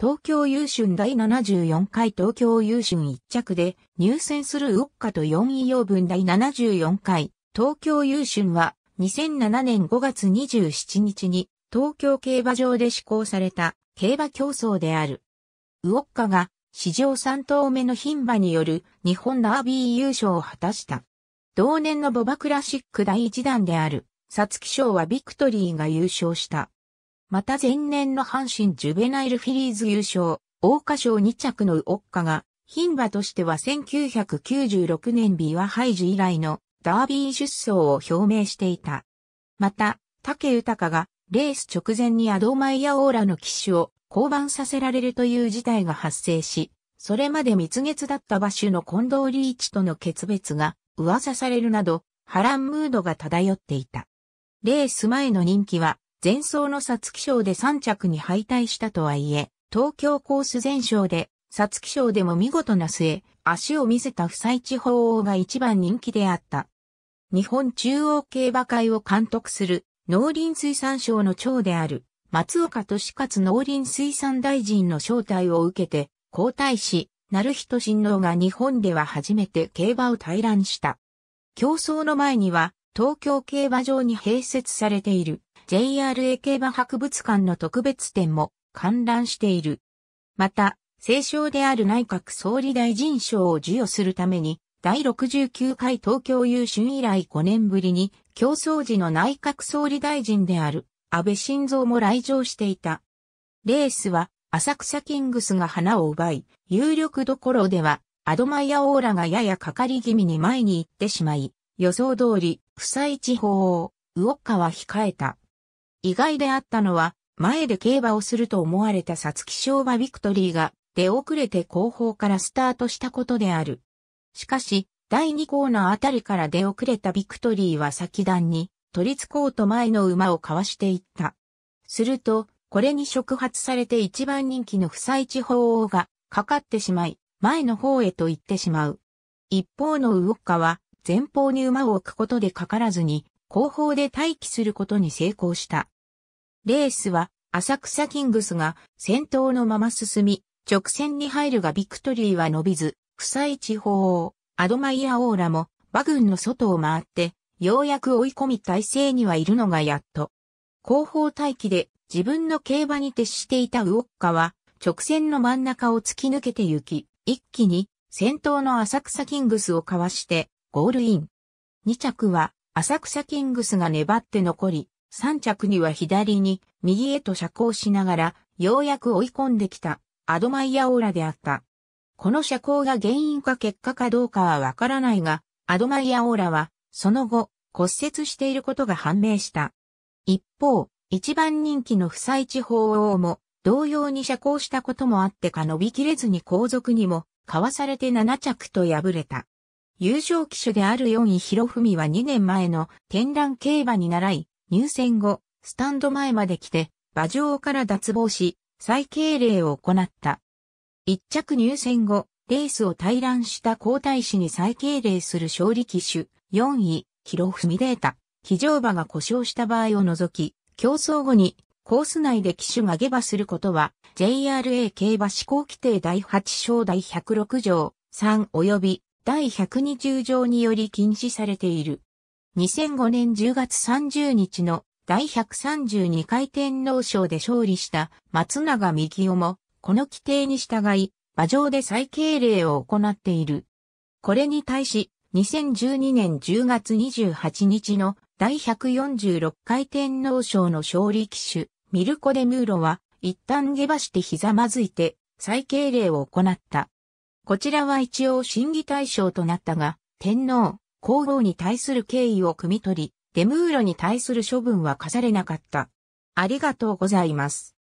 東京優春第74回東京優春1着で入選するウッカと4位養分第74回東京優春は2007年5月27日に東京競馬場で施行された競馬競争である。ウオッカが史上3頭目の牝馬による日本ダービー優勝を果たした。同年のボバクラシック第1弾である、サツキ賞はビクトリーが優勝した。また前年の阪神ジュベナイルフィリーズ優勝、大花賞2着のウオッカが、牝馬としては1996年ビワハイジ以来のダービー出走を表明していた。また、竹豊がレース直前にアドマイヤオーラの騎手を降板させられるという事態が発生し、それまで蜜月だった馬主の近藤リーチとの決別が噂されるなど、波乱ムードが漂っていた。レース前の人気は前走の皐月賞で3着に敗退したとはいえ、東京コース前勝で、皐月賞でも見事な末、足を見せた不採地方王が一番人気であった。日本中央競馬会を監督する農林水産省の長である松岡利勝農林水産大臣の招待を受けて皇太子、成人親王が日本では初めて競馬を対覧した。競争の前には東京競馬場に併設されている JRA 競馬博物館の特別展も観覧している。また、聖賞である内閣総理大臣賞を授与するために、第69回東京優秀以来5年ぶりに、競争時の内閣総理大臣である安倍晋三も来場していた。レースは、浅草キングスが花を奪い、有力どころでは、アドマイヤオーラがややかかり気味に前に行ってしまい、予想通り、不災地方を、カは控えた。意外であったのは、前で競馬をすると思われた皐月賞馬ビクトリーが出遅れて後方からスタートしたことである。しかし、第2コーナーあたりから出遅れたビクトリーは先段に、取り付こうと前の馬をかわしていった。すると、これに触発されて一番人気の不採地方王がかかってしまい、前の方へと行ってしまう。一方のウォッカは、前方に馬を置くことでかからずに、後方で待機することに成功した。レースは浅草キングスが先頭のまま進み、直線に入るがビクトリーは伸びず、臭い地方王、アドマイアオーラも馬群の外を回って、ようやく追い込み体制にはいるのがやっと。後方待機で自分の競馬に徹していたウオッカは、直線の真ん中を突き抜けて行き、一気に先頭の浅草キングスをかわして、ゴールイン。二着は浅草キングスが粘って残り、3着には左に右へと遮光しながら、ようやく追い込んできたアドマイヤオーラであった。この遮光が原因か結果かどうかはわからないが、アドマイヤオーラは、その後、骨折していることが判明した。一方、一番人気の不採地方王も、同様に遮光したこともあってか伸びきれずに後続にも、かわされて7着と敗れた。優勝騎手である4位博文は2年前の天覧競馬に習い、入選後、スタンド前まで来て、馬上から脱帽し、再敬礼を行った。一着入選後、レースを退覧した皇太子に再敬礼する勝利騎手、4位、博文データ、騎乗馬が故障した場合を除き、競争後にコース内で機種が下馬することは、JRA 競馬施行規定第8章第106条3及び第120条により禁止されている。2005年10月30日の第132回天皇賞で勝利した松永幹夫も、この規定に従い、馬上で再敬礼を行っている。これに対し、2012年10月28日の第146回天皇賞の勝利騎手、ミルコ・デ・ムーロは、一旦下馬してひざまずいて、再敬礼を行った。こちらは一応審議対象となったが、天皇、皇后に対する敬意を汲み取り、デムーロに対する処分は課されなかった。ありがとうございます。